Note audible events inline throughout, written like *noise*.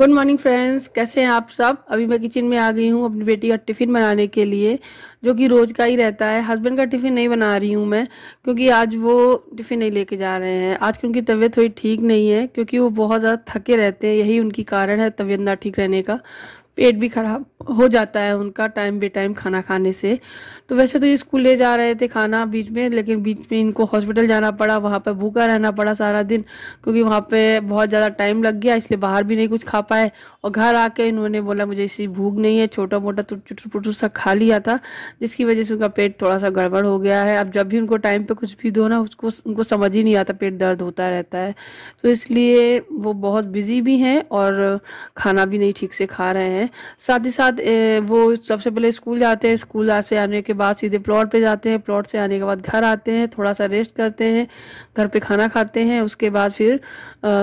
Good morning friends कैसे हैं आप सब अभी मैं किचन में आ गई हूँ अपनी बेटी का टिफ़िन बनाने के लिए जो कि रोज़ का ही रहता है हस्बैंड का टिफ़िन नहीं बना रही हूँ मैं क्योंकि आज वो टिफ़िन नहीं लेके जा रहे हैं आज की उनकी तबीयत थोड़ी ठीक नहीं है क्योंकि वो बहुत ज़्यादा थके रहते हैं यही उनकी कारण है तबीयत ना ठीक रहने का पेट भी खराब हो जाता है उनका टाइम बे टाइम खाना खाने से तो वैसे तो ये स्कूल ले जा रहे थे खाना बीच में लेकिन बीच में इनको हॉस्पिटल जाना पड़ा वहाँ पर भूखा रहना पड़ा सारा दिन क्योंकि वहाँ पे बहुत ज़्यादा टाइम लग गया इसलिए बाहर भी नहीं कुछ खा पाए और घर आके इन्होंने बोला मुझे इसी भूख नहीं है छोटा मोटा तो चुटर पुटर सा खा लिया था जिसकी वजह से उनका पेट थोड़ा सा गड़बड़ हो गया है अब जब भी उनको टाइम पर कुछ भी दो ना उसको उनको समझ ही नहीं आता पेट दर्द होता रहता है तो इसलिए वो बहुत बिजी भी हैं और खाना भी नहीं ठीक से खा रहे हैं हैं साथ ही साथ वो सबसे पहले स्कूल जाते हैं स्कूल से आने के बाद सीधे प्लॉट पे जाते हैं प्लॉट से आने के बाद घर आते हैं थोड़ा सा रेस्ट करते हैं घर पे खाना खाते हैं उसके बाद फिर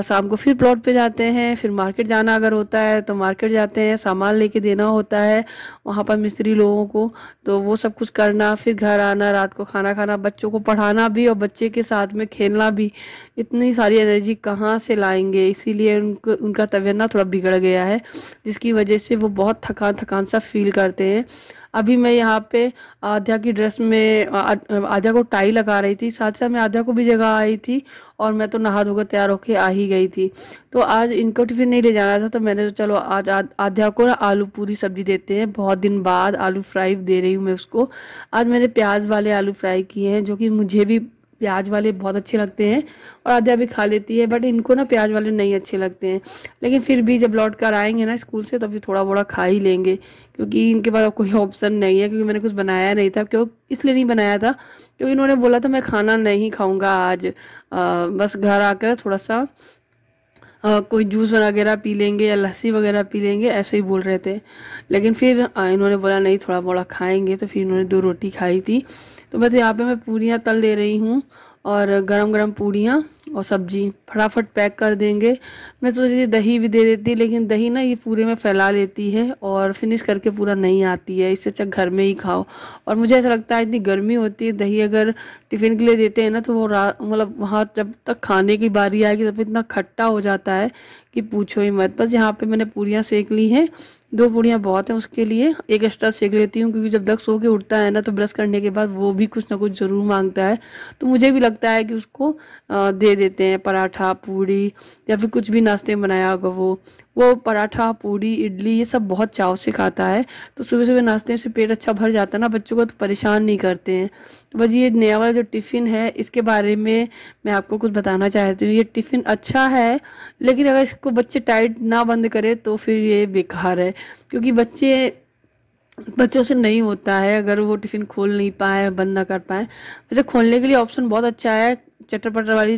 शाम को फिर प्लॉट पे जाते हैं फिर मार्केट जाना अगर होता है तो मार्केट जाते हैं सामान लेके देना होता है वहाँ पर मिस्त्री लोगों को तो वो सब कुछ करना फिर घर आना रात को खाना खाना बच्चों को पढ़ाना भी और बच्चे के साथ में खेलना भी इतनी सारी एनर्जी कहाँ से लाएंगे इसीलिए उनको उनका तबीयत ना थोड़ा बिगड़ गया है जिसकी वजह से वो बहुत थकान थकान सा फील करते हैं अभी मैं यहाँ पे आध्या की ड्रेस में आध्या को टाई लगा रही थी साथ साथ मैं आध्या को भी जगह आई थी और मैं तो नहा धोकर तैयार होके आ ही गई थी तो आज इनको टिफिन नहीं ले जाना था तो मैंने तो चलो आज आध्या को ना आलू पूरी सब्जी देते हैं बहुत दिन बाद आलू फ्राई दे रही हूँ मैं उसको आज मैंने प्याज वाले आलू फ्राई किए हैं जो कि मुझे भी प्याज वाले बहुत अच्छे लगते हैं और आधे अभी खा लेती है बट इनको ना प्याज वाले नहीं अच्छे लगते हैं लेकिन फिर भी जब लौट कर आएंगे ना स्कूल से तो फिर थोड़ा बड़ा खा ही लेंगे क्योंकि इनके पास कोई ऑप्शन नहीं है क्योंकि मैंने कुछ बनाया नहीं था क्यों इसलिए नहीं बनाया था क्योंकि इन्होंने बोला था मैं खाना नहीं खाऊँगा आज आ, बस घर आकर थोड़ा सा हाँ, कोई जूस वगैरह पी लेंगे या लस्सी वगैरह पी लेंगे ऐसे ही बोल रहे थे लेकिन फिर हाँ, इन्होंने बोला नहीं थोड़ा बड़ा खाएंगे तो फिर इन्होंने दो रोटी खाई थी तो बस यहाँ पे मैं पूरियाँ तल दे रही हूँ और गरम गरम पूड़ियाँ और सब्जी फटाफट पैक कर देंगे मैं सोच रही दही भी दे देती लेकिन दही ना ये पूरे में फैला लेती है और फिनिश करके पूरा नहीं आती है इससे अच्छा घर में ही खाओ और मुझे ऐसा लगता है इतनी गर्मी होती है दही अगर टिफ़िन के लिए देते हैं ना तो वो मतलब वहाँ जब तक खाने की बारी आएगी तब इतना खट्टा हो जाता है कि पूछो ही मत बस यहाँ पर मैंने पूड़ियाँ सेक ली हैं दो पूड़ियाँ बहुत हैं उसके लिए एक एक्स्ट्रा सेक लेती हूँ क्योंकि जब दक्ष सो के उठता है ना तो ब्रश करने के बाद वो भी कुछ ना कुछ ज़रूर मांगता है तो मुझे भी लगता है कि उसको दे देते हैं पराठा पूड़ी या फिर कुछ भी नाश्ते में बनाया होगा वो वो पराठा पूड़ी इडली ये सब बहुत चाव से खाता है तो सुबह सुबह नाश्ते से पेट अच्छा भर जाता है ना बच्चों को तो परेशान नहीं करते हैं बस ये नया वाला जो टिफ़िन है इसके बारे में मैं आपको कुछ बताना चाहती हूँ ये टिफ़िन अच्छा है लेकिन अगर इसको बच्चे टाइट ना बंद करें तो फिर ये बेकार है क्योंकि बच्चे बच्चों से नहीं होता है अगर वो टिफ़िन खोल नहीं पाए बंद ना कर पाए वैसे खोलने के लिए ऑप्शन बहुत अच्छा है चटरपटर वाली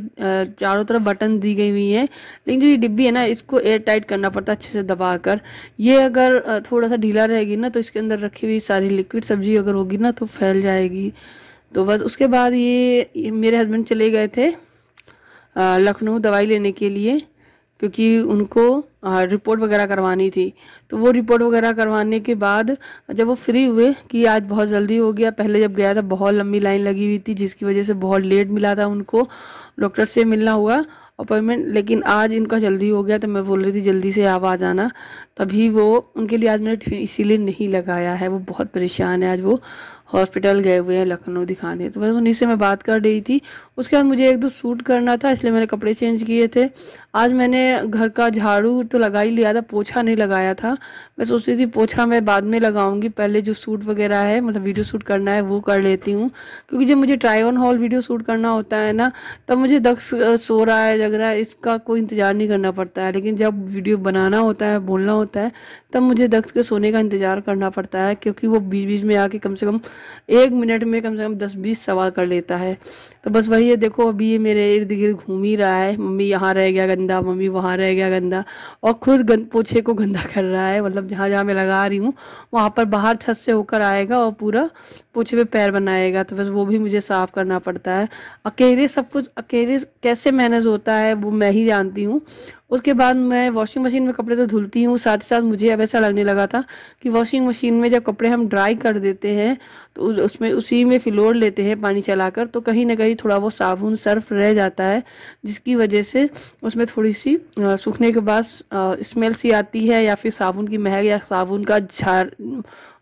चारों तरफ बटन दी गई हुई है लेकिन जो ये डिब्बी है ना इसको एयर टाइट करना पड़ता है अच्छे से दबा कर ये अगर थोड़ा सा ढीला रहेगी ना तो इसके अंदर रखी हुई सारी लिक्विड सब्जी अगर होगी ना तो फैल जाएगी तो बस उसके बाद ये, ये मेरे हस्बैंड चले गए थे लखनऊ दवाई लेने के लिए क्योंकि उनको रिपोर्ट वगैरह करवानी थी तो वो रिपोर्ट वगैरह करवाने के बाद जब वो फ्री हुए कि आज बहुत जल्दी हो गया पहले जब गया था बहुत लंबी लाइन लगी हुई थी जिसकी वजह से बहुत लेट मिला था उनको डॉक्टर से मिलना हुआ अपॉइंटमेंट लेकिन आज इनका जल्दी हो गया तो मैं बोल रही थी जल्दी से आप आ जाना तभी वो उनके लिए आज मैंने इसीलिए नहीं लगाया है वो बहुत परेशान है आज वो हॉस्पिटल गए हुए हैं लखनऊ दिखाने तो बस उन्हीं से मैं बात कर रही थी उसके बाद मुझे एक दो सूट करना था इसलिए मैंने कपड़े चेंज किए थे आज मैंने घर का झाड़ू तो लगा ही लिया था पोछा नहीं लगाया था मैं सोच रही थी पोछा मैं बाद में लगाऊंगी पहले जो सूट वगैरह है मतलब वीडियो शूट करना है वो कर लेती हूँ क्योंकि जब मुझे try on haul video shoot करना होता है ना तब मुझे दख सो रहा है जग रहा है इसका कोई इंतज़ार नहीं करना पड़ता है लेकिन जब वीडियो बनाना होता है बोलना होता है तब मुझे दक्ष के सोने का इंतज़ार करना पड़ता है क्योंकि वो बीच बीच में आके कम से कम एक मिनट में कम से कम दस बीस सवाल कर लेता है तो बस वही है देखो अभी ये मेरे इर्द गिर्द घूम ही रहा है मम्मी यहाँ रह गया गंदा मम्मी वहाँ रह गया गंदा और खुद गंद पोछे को गंदा कर रहा है मतलब जहाँ जहाँ मैं लगा रही हूँ वहाँ पर बाहर छत से होकर आएगा और पूरा पोछे पे पैर बनाएगा तो बस वो भी मुझे साफ़ करना पड़ता है अकेले सब कुछ अकेले कैसे मैनेज होता है वो मैं ही जानती हूँ उसके बाद मैं वॉशिंग मशीन में कपड़े तो धुलती हूँ साथ ही साथ मुझे अब ऐसा लगने लगा था कि वॉशिंग मशीन में जब कपड़े हम ड्राई कर देते हैं तो उसमें उसी में फिलोड़ लेते हैं पानी चलाकर तो कहीं ना कहीं थोड़ा वो साबुन सर्फ रह जाता है जिसकी वजह से उसमें थोड़ी सी सूखने के बाद स्मेल सी आती है या फिर साबुन की महक या साबुन का झार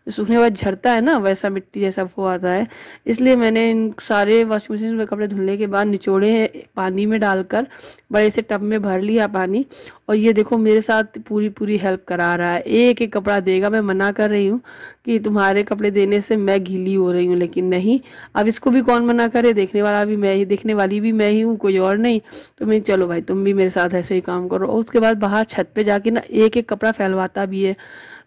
जो सूखने के बाद झड़ता है ना वैसा मिट्टी जैसा वो आता है इसलिए मैंने इन सारे वॉशिंग मशीन में कपड़े धुलने के बाद निचोड़े पानी में डालकर बड़े से टब में भर लिया पानी और ये देखो मेरे साथ पूरी पूरी हेल्प करा रहा है एक एक कपड़ा देगा मैं मना कर रही हूँ कि तुम्हारे कपड़े देने से मैं गीली हो रही हूँ लेकिन नहीं अब इसको भी कौन मना करे देखने वाला भी मैं ही देखने वाली भी मैं ही हूँ कोई और नहीं तो मैं चलो भाई तुम भी मेरे साथ ऐसे ही काम करो उसके बाद बाहर छत पे जाके ना एक एक कपड़ा फैलवाता भी है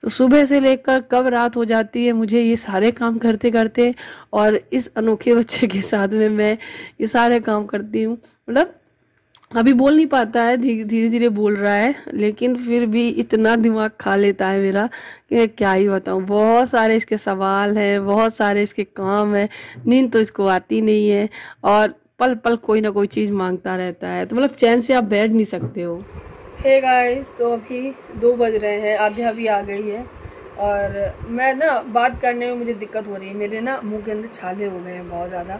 तो सुबह से लेकर कब रात हो जाती है मुझे ये सारे काम करते करते और इस अनोखे बच्चे के साथ में मैं ये सारे काम करती हूँ मतलब अभी बोल नहीं पाता है धीरे धीरे धीरे बोल रहा है लेकिन फिर भी इतना दिमाग खा लेता है मेरा कि मैं क्या ही बताऊँ बहुत सारे इसके सवाल हैं बहुत सारे इसके काम हैं नींद तो इसको आती नहीं है और पल पल कोई ना कोई चीज़ मांगता रहता है तो मतलब चैन से आप बैठ नहीं सकते हो हे गाइस तो अभी दो बज रहे हैं आध्या भी आ गई है और मैं ना बात करने में मुझे दिक्कत हो रही है मेरे ना मुंह के अंदर छाले हो गए हैं बहुत ज़्यादा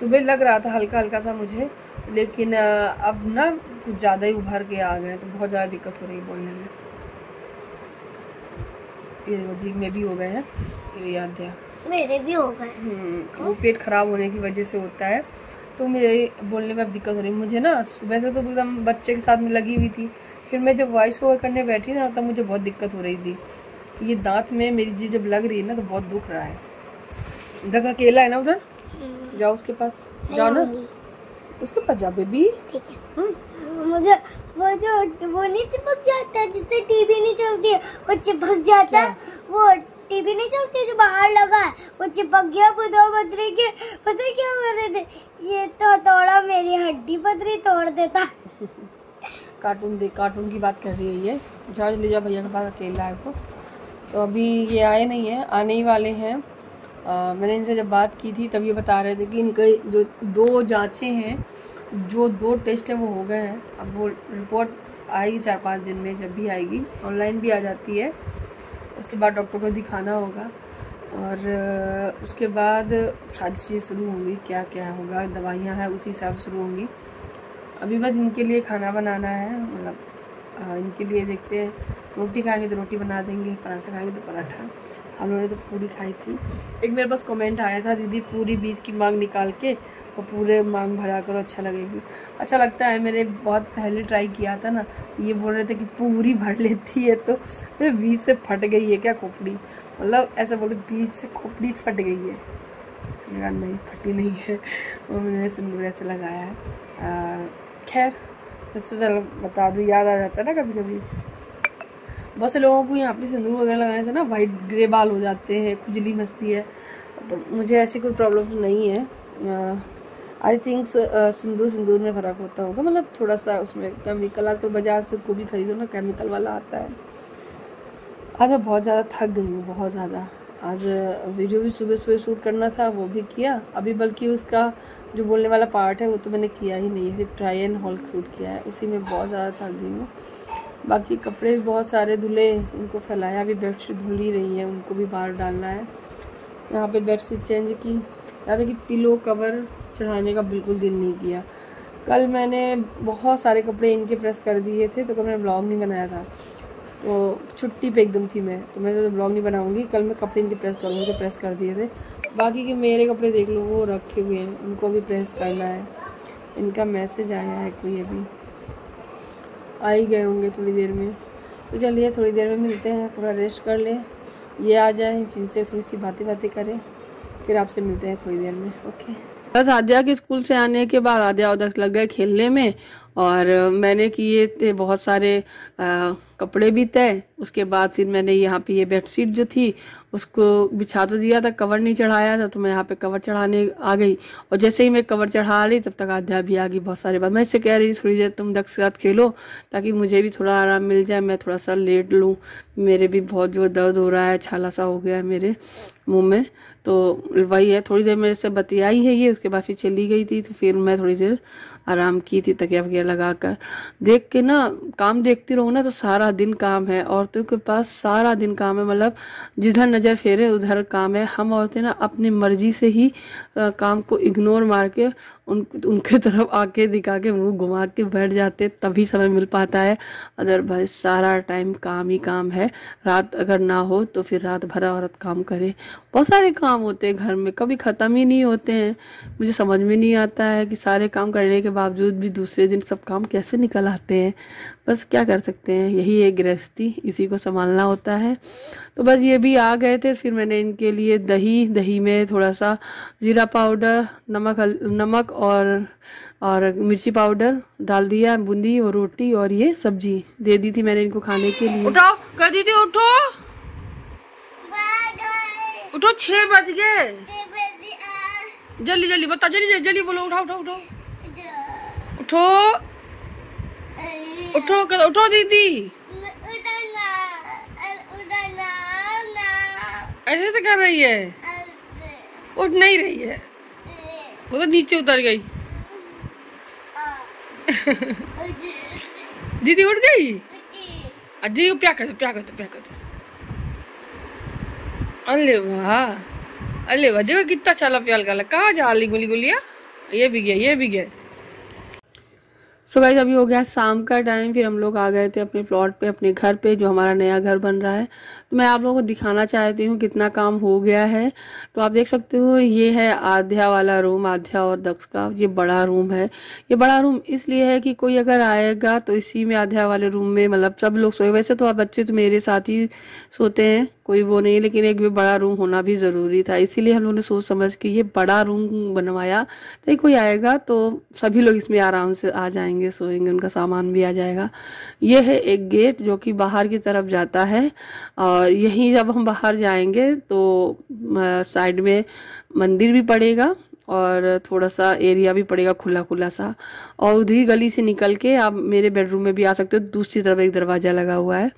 सुबह लग रहा था हल्का हल्का सा मुझे लेकिन अब ना कुछ ज़्यादा ही उभर के आ गए तो बहुत ज़्यादा दिक्कत हो रही है बोलने में ये जीभ में भी हो गए हैं मेरी आध्या मेरे भी हो गए हम्म, वो पेट खराब होने की वजह से होता है तो मेरे बोलने में अब दिक्कत हो रही है मुझे ना वैसे तो एकदम बच्चे के साथ में लगी हुई थी फिर मैं जब वॉइस ओवर करने बैठी ना तब मुझे बहुत दिक्कत हो रही थी तो ये दांत में मेरी जी जब लग रही है ना तो बहुत दुख रहा है इधर अकेला है ना उधर हम्म। जाओ उसके पास जाओ ना उसके पास जाओ बेबी हम्म। मुझे वो जो वो नहीं चिपक जाता जिससे टीवी नहीं चलती वो चिपक जाता वो टीवी नहीं चलती जो बाहर लगा है वो चिपक गया बुधो बदरी के पता क्या कर रहे थे ये तो तोड़ा मेरी हड्डी बदरी तोड़ देता *laughs* कार्टून देख कार्टून की बात कर रही है ये जॉर्ज लीजा भैया के पास अकेला है वो तो अभी ये आए नहीं हैं आने ही वाले हैं आ, मैंने इनसे जब बात की थी तब ये बता रहे थे कि इनके जो दो जाँचें हैं जो दो टेस्ट हैं वो हो गए हैं अब वो रिपोर्ट आएगी चार पाँच दिन में जब भी आएगी ऑनलाइन भी आ जाती है उसके बाद डॉक्टर को दिखाना होगा और उसके बाद सारी चीज़ें शुरू होंगी क्या क्या होगा दवाइयाँ हैं उसी हिसाब से शुरू होंगी अभी बस इनके लिए खाना बनाना है मतलब इनके लिए देखते हैं रोटी खाएंगे तो रोटी बना देंगे पराठा खाएंगे तो पराठा हम लोगों ने तो पूरी खाई थी एक मेरे पास कमेंट आया था दीदी पूरी बीज की मांग निकाल के और पूरे मांग भरा करो अच्छा लगेगी अच्छा लगता है मैंने बहुत पहले ट्राई किया था ना ये बोल रहे थे कि पूरी भर लेती है तो बीज से फट गई है क्या खोपड़ी मतलब ऐसा बोले बीज से खोपड़ी फट गई है नहीं फटी नहीं है वो *laughs* मैंने सिंदूर ऐसे लगाया है खैर तो चलो बता दूँ याद आ जाता है ना कभी कभी बहुत से लोगों को यहाँ पे सिंदूर वगैरह लगाने से ना वाइट ग्रे बाल हो जाते हैं खुजली मस्ती है तो मुझे ऐसी कोई प्रॉब्लम तो नहीं है आई थिंक सिंदूर सिंदूर में फ़र्क होता होगा मतलब थोड़ा सा उसमें केमिकल आजकल बाज़ार से को भी खरीदो ना केमिकल वाला आता है आज मैं बहुत ज़्यादा थक गई हूँ बहुत ज़्यादा आज वीडियो भी सुबह सुबह शूट करना था वो भी किया अभी बल्कि उसका जो बोलने वाला पार्ट है वो तो मैंने किया ही नहीं है सिर्फ ट्राई एंड हॉल्क सूट किया है उसी में बहुत ज़्यादा थक गई हूँ बाकी कपड़े भी बहुत सारे धुले उनको फैलाया अभी बेड शीट धुल ही रही है उनको भी बाहर डालना है यहाँ पे शीट चेंज की यहाँ तक कि पिलो कवर चढ़ाने का बिल्कुल दिल नहीं किया कल मैंने बहुत सारे कपड़े इनके प्रेस कर दिए थे तो कल मैंने ब्लॉग नहीं बनाया था तो छुट्टी पे एकदम थी मैं तो मैं तो ब्लॉग नहीं बनाऊँगी कल मैं कपड़े इनके प्रेस करूँगी तो प्रेस कर दिए थे बाकी के मेरे कपड़े देख लो वो रखे हुए हैं उनको भी प्रेस करना है इनका मैसेज आया है कोई अभी आ ही गए होंगे थोड़ी देर में तो चलिए थोड़ी देर में मिलते हैं थोड़ा रेस्ट कर लें ये आ जाए जिनसे थोड़ी सी बातें बातें करें फिर आपसे मिलते हैं थोड़ी देर में ओके बस आद्या के स्कूल से आने के बाद आद्या उधर लग गए खेलने में और मैंने किए थे बहुत सारे आ, कपड़े भी तय उसके बाद फिर मैंने यहाँ पे ये बेडशीट जो थी उसको बिछा तो दिया था कवर नहीं चढ़ाया था तो मैं यहाँ पे कवर चढ़ाने आ गई और जैसे ही मैं कवर चढ़ा रही तब तक आध्या भी आ गई बहुत सारे बार मैं इससे कह रही थी थोड़ी देर तुम दक्ष के साथ खेलो ताकि मुझे भी थोड़ा आराम मिल जाए मैं थोड़ा सा लेट लूँ मेरे भी बहुत जो दर्द हो रहा है छाला सा हो गया है मेरे मुँह में तो वही है थोड़ी देर मेरे से बतियाई है ये उसके बाद फिर चली गई थी तो फिर मैं थोड़ी देर आराम की थी तकिया वगैरह लगा कर देख के ना काम देखती रहूँ ना तो सारा दिन काम है औरतों के पास सारा दिन काम है मतलब जिधर नज़र फेरे उधर काम है हम औरतें ना अपनी मर्जी से ही आ, काम को इग्नोर मार के उन उनके तरफ आके दिखा के मुँह घुमा के बैठ जाते तभी समय मिल पाता है अदरवाइज सारा टाइम काम ही काम है रात अगर ना हो तो फिर रात भर औरत काम करे बहुत सारे काम होते हैं घर में कभी ख़त्म ही नहीं होते हैं मुझे समझ में नहीं आता है कि सारे काम करने के बावजूद भी दूसरे दिन सब काम कैसे निकल आते हैं बस क्या कर सकते हैं यही एक गृहस्थी इसी को संभालना होता है तो बस ये भी आ गए थे फिर मैंने इनके लिए दही दही में थोड़ा सा ज़ीरा पाउडर नमक नमक और और मिर्ची पाउडर डाल दिया बूंदी और रोटी और ये सब्जी दे दी थी मैंने इनको खाने के लिए उठो कर दी थी उठो उठो छः बज गए जल्दी जल्दी बता जल्दी जल्दी बोलो उठा उठा उठा उठो उठो कर उठो दीदी ऐसे से कर रही है उठ नहीं रही है वो तो नीचे उतर गई *laughs* दीदी उठ गई अजी को प्या कर प्या कर प्या कर अरे वाह अरे वाह देखो कितना चला प्याल का कहा कहाँ जा गुली गुलिया ये भी गया ये भी गया सो गाइज अभी हो गया शाम का टाइम फिर हम लोग आ गए थे अपने प्लॉट पे अपने घर पे जो हमारा नया घर बन रहा है तो मैं आप लोगों को दिखाना चाहती हूँ कितना काम हो गया है तो आप देख सकते हो ये है आध्या वाला रूम आध्या और दक्ष का ये बड़ा रूम है ये बड़ा रूम इसलिए है कि कोई अगर आएगा तो इसी में आध्या वाले रूम में मतलब सब लोग सोए वैसे तो आप बच्चे तो मेरे साथ ही सोते हैं कोई वो नहीं लेकिन एक भी बड़ा रूम होना भी ज़रूरी था इसीलिए हम लोगों ने सोच समझ के ये बड़ा रूम बनवाया तो कोई आएगा तो सभी लोग इसमें आराम से आ जाएंगे खाएंगे सोएंगे उनका सामान भी आ जाएगा ये है एक गेट जो कि बाहर की तरफ जाता है और यहीं जब हम बाहर जाएंगे तो साइड में मंदिर भी पड़ेगा और थोड़ा सा एरिया भी पड़ेगा खुला खुला सा और उधर ही गली से निकल के आप मेरे बेडरूम में भी आ सकते हो दूसरी तरफ एक दरवाज़ा लगा हुआ है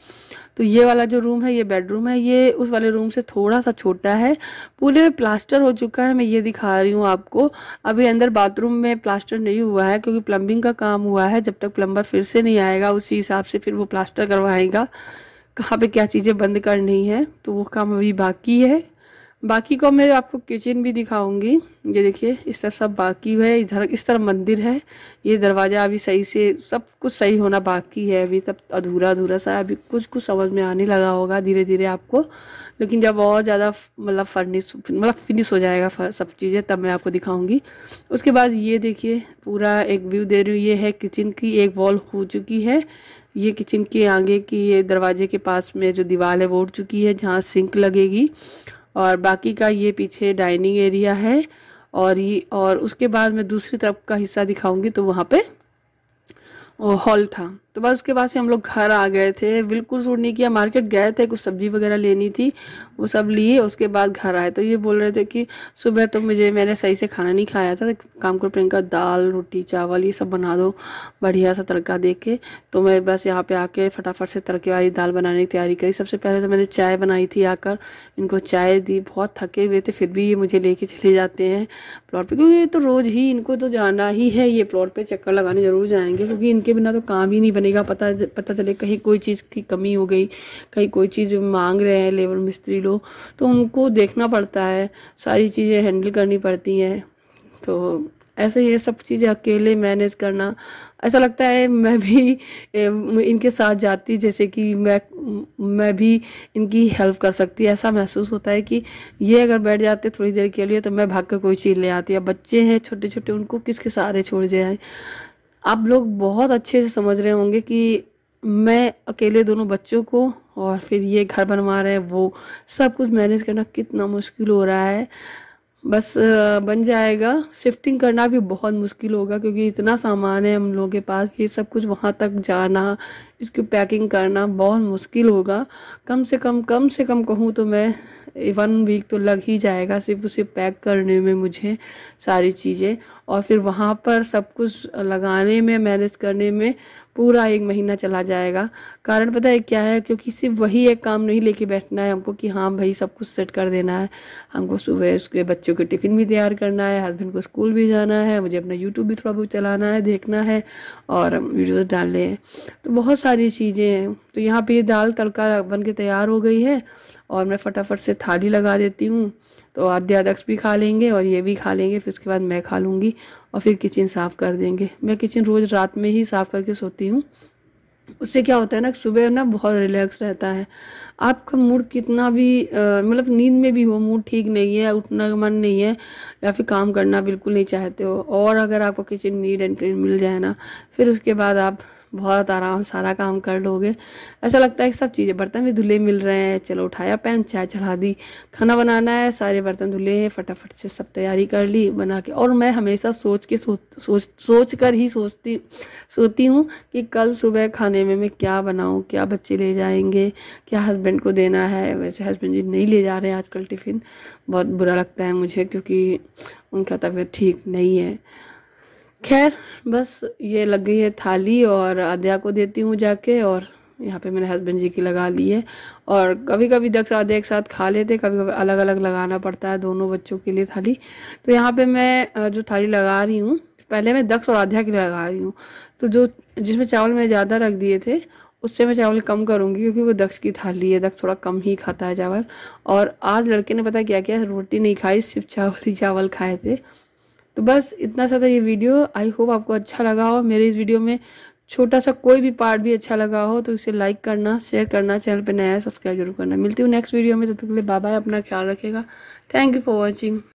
तो ये वाला जो रूम है ये बेडरूम है ये उस वाले रूम से थोड़ा सा छोटा है पूरे में प्लास्टर हो चुका है मैं ये दिखा रही हूँ आपको अभी अंदर बाथरूम में प्लास्टर नहीं हुआ है क्योंकि प्लम्बिंग का काम हुआ है जब तक प्लम्बर फिर से नहीं आएगा उसी हिसाब से फिर वो प्लास्टर करवाएगा कहाँ पे क्या चीज़ें बंद करनी है तो वो काम अभी बाकी है बाकी को मैं आपको किचन भी दिखाऊंगी ये देखिए इस तरह सब बाकी है इधर इस तरह मंदिर है ये दरवाज़ा अभी सही से सब कुछ सही होना बाकी है अभी तब अधूरा अधूरा सा अभी कुछ कुछ समझ में आने लगा होगा धीरे धीरे आपको लेकिन जब और ज़्यादा मतलब फर्निश मतलब फिनिश हो जाएगा सब चीज़ें तब मैं आपको दिखाऊंगी उसके बाद ये देखिए पूरा एक व्यू दे रही ये है किचन की एक वॉल हो चुकी है ये किचन के आगे की ये दरवाजे के पास में जो दीवार है वो उठ चुकी है जहाँ सिंक लगेगी और बाकी का ये पीछे डाइनिंग एरिया है और ये और उसके बाद मैं दूसरी तरफ का हिस्सा दिखाऊंगी तो वहाँ पे हॉल था तो बस उसके बाद से हम लोग घर आ गए थे बिल्कुल सूट नहीं किया मार्केट गए थे कुछ सब्जी वगैरह लेनी थी वो सब लिए उसके बाद घर आए तो ये बोल रहे थे कि सुबह तो मुझे मैंने सही से खाना नहीं खाया था तो काम करो प्रियंका दाल रोटी चावल ये सब बना दो बढ़िया सा तड़का दे के तो मैं बस यहाँ पे आके फटाफट से तड़के वाली दाल बनाने की तैयारी करी सबसे पहले तो मैंने चाय बनाई थी आकर इनको चाय दी बहुत थके हुए थे फिर भी ये मुझे लेके चले जाते हैं प्लॉट पर क्योंकि ये तो रोज़ ही इनको तो जाना ही है ये प्लॉट पर चक्कर लगाने ज़रूर जाएंगे क्योंकि इनके बिना तो काम ही नहीं बनेगा पता पता चले कहीं कोई चीज़ की कमी हो गई कहीं कोई चीज़ मांग रहे हैं लेबर मिस्त्री लोग तो उनको देखना पड़ता है सारी चीज़ें हैंडल करनी पड़ती हैं तो ऐसे ये सब चीज़ें अकेले मैनेज करना ऐसा लगता है मैं भी इनके साथ जाती जैसे कि मैं मैं भी इनकी हेल्प कर सकती ऐसा महसूस होता है कि ये अगर बैठ जाते थोड़ी देर के लिए तो मैं भाग कर कोई चीज़ ले आती अब बच्चे हैं छोटे छोटे उनको किसके सहारे छोड़ जाए आप लोग बहुत अच्छे से समझ रहे होंगे कि मैं अकेले दोनों बच्चों को और फिर ये घर बनवा रहे हैं वो सब कुछ मैनेज करना कितना मुश्किल हो रहा है बस बन जाएगा शिफ्टिंग करना भी बहुत मुश्किल होगा क्योंकि इतना सामान है हम लोगों के पास ये सब कुछ वहाँ तक जाना इसकी पैकिंग करना बहुत मुश्किल होगा कम से कम कम से कम कहूँ तो मैं वन वीक तो लग ही जाएगा सिर्फ उसे पैक करने में मुझे सारी चीज़ें और फिर वहाँ पर सब कुछ लगाने में मैनेज करने में पूरा एक महीना चला जाएगा कारण पता है क्या है क्योंकि सिर्फ वही एक काम नहीं लेके बैठना है हमको कि हाँ भाई सब कुछ सेट कर देना है हमको सुबह उसके बच्चों के टिफ़िन भी तैयार करना है हस्बैंड को स्कूल भी जाना है मुझे अपना यूट्यूब भी थोड़ा बहुत चलाना है देखना है और वीडियोज़ डालने हैं तो बहुत सारी चीज़ें हैं तो यहाँ पर ये दाल तड़का बन के तैयार हो गई है और मैं फटाफट से थाली लगा देती हूँ तो आद्य भी खा लेंगे और ये भी खा लेंगे फिर उसके बाद मैं खा लूँगी और फिर किचन साफ़ कर देंगे मैं किचन रोज़ रात में ही साफ़ करके सोती हूँ उससे क्या होता है ना सुबह ना बहुत रिलैक्स रहता है आपका मूड कितना भी मतलब नींद में भी हो मूड ठीक नहीं है उठना का मन नहीं है या फिर काम करना बिल्कुल नहीं चाहते हो और अगर आपको किचन नीड एंड क्लीन मिल जाए ना फिर उसके बाद आप बहुत आराम सारा काम कर लोगे ऐसा लगता है कि सब चीज़ें बर्तन भी धुले मिल रहे हैं चलो उठाया पैन चाय चढ़ा दी खाना बनाना है सारे बर्तन धुले हैं फटाफट से सब तैयारी कर ली बना के और मैं हमेशा सोच के सोच सोच सोच कर ही सोचती सोती हूँ कि कल सुबह खाने में मैं क्या बनाऊँ क्या बच्चे ले जाएंगे क्या हस्बैंड को देना है वैसे हस्बैंड जी नहीं ले जा रहे हैं आजकल टिफ़िन बहुत बुरा लगता है मुझे क्योंकि उनका तबीयत ठीक नहीं है खैर बस ये लग गई है थाली और आध्या को देती हूँ जाके और यहाँ पे मेरे हस्बैंड जी की लगा ली है और कभी कभी दक्ष आधे एक साथ खा लेते कभी कभी अलग अलग लगाना पड़ता है दोनों बच्चों के लिए थाली तो यहाँ पे मैं जो थाली लगा रही हूँ पहले मैं दक्ष और आध्या के लिए लगा रही हूँ तो जो जिसमें चावल मैंने ज़्यादा रख दिए थे उससे मैं चावल कम करूँगी क्योंकि वो दक्ष की थाली है दक्ष थोड़ा कम ही खाता है चावल और आज लड़के ने पता क्या किया रोटी नहीं खाई सिर्फ चावल ही चावल खाए थे तो बस इतना सा था ये वीडियो आई होप आपको अच्छा लगा हो मेरे इस वीडियो में छोटा सा कोई भी पार्ट भी अच्छा लगा हो तो उसे लाइक करना शेयर करना चैनल पे नया सब्सक्राइब जरूर करना मिलती हूँ नेक्स्ट वीडियो में तब तो तक के लिए बाय बाय अपना ख्याल रखेगा थैंक यू फॉर वॉचिंग